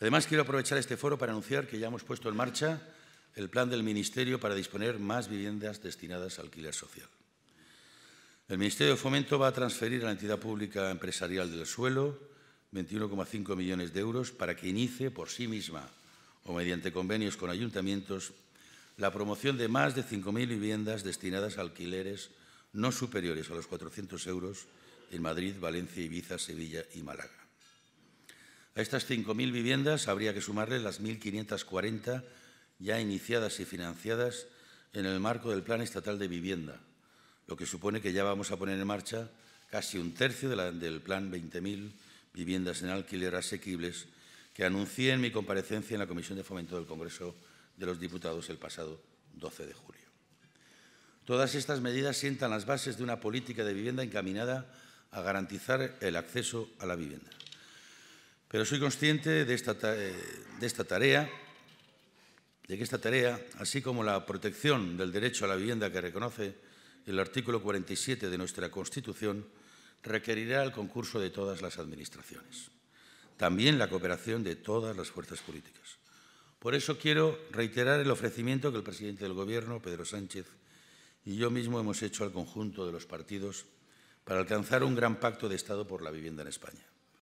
Además, quiero aprovechar este foro para anunciar que ya hemos puesto en marcha el plan del Ministerio para disponer más viviendas destinadas al alquiler social. El Ministerio de Fomento va a transferir a la entidad pública empresarial del suelo 21,5 millones de euros para que inicie por sí misma o mediante convenios con ayuntamientos la promoción de más de 5.000 viviendas destinadas a alquileres no superiores a los 400 euros en Madrid, Valencia, Ibiza, Sevilla y Málaga. A estas 5.000 viviendas habría que sumarle las 1.540 ya iniciadas y financiadas en el marco del Plan Estatal de Vivienda, lo que supone que ya vamos a poner en marcha casi un tercio del Plan 20.000 viviendas en alquiler asequibles que anuncié en mi comparecencia en la Comisión de Fomento del Congreso de los Diputados el pasado 12 de julio. Todas estas medidas sientan las bases de una política de vivienda encaminada a garantizar el acceso a la vivienda. Pero soy consciente de esta, tarea, de que esta tarea, así como la protección del derecho a la vivienda que reconoce el artículo 47 de nuestra Constitución, requerirá el concurso de todas las administraciones, también la cooperación de todas las fuerzas políticas. Por eso quiero reiterar el ofrecimiento que el presidente del Gobierno, Pedro Sánchez, y yo mismo hemos hecho al conjunto de los partidos para alcanzar un gran pacto de Estado por la vivienda en España.